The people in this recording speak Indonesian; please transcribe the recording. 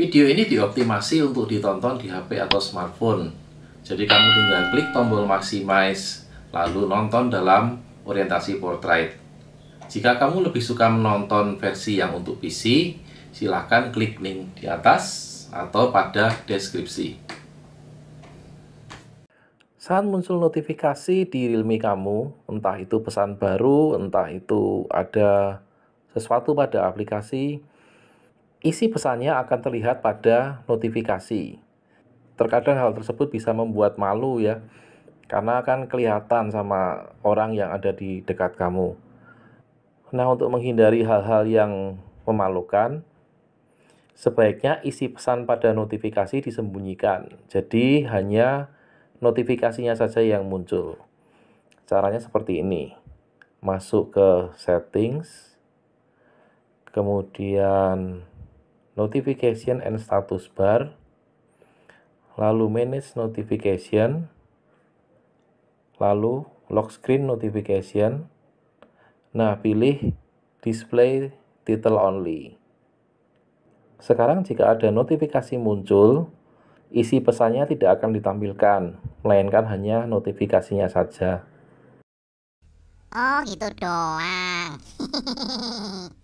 Video ini dioptimasi untuk ditonton di HP atau smartphone. Jadi kamu tinggal klik tombol maximize, lalu nonton dalam orientasi portrait. Jika kamu lebih suka menonton versi yang untuk PC, silahkan klik link di atas atau pada deskripsi. Saat muncul notifikasi di Realme kamu, entah itu pesan baru, entah itu ada sesuatu pada aplikasi, isi pesannya akan terlihat pada notifikasi. Terkadang hal tersebut bisa membuat malu ya, karena akan kelihatan sama orang yang ada di dekat kamu. Nah, untuk menghindari hal-hal yang memalukan, sebaiknya isi pesan pada notifikasi disembunyikan. Jadi, hanya notifikasinya saja yang muncul. Caranya seperti ini. Masuk ke settings, kemudian notification and status bar, lalu manage notification, lalu lock screen notification. Nah, pilih display title only. Sekarang jika ada notifikasi muncul, isi pesannya tidak akan ditampilkan, melainkan hanya notifikasinya saja. Oh, gitu doang.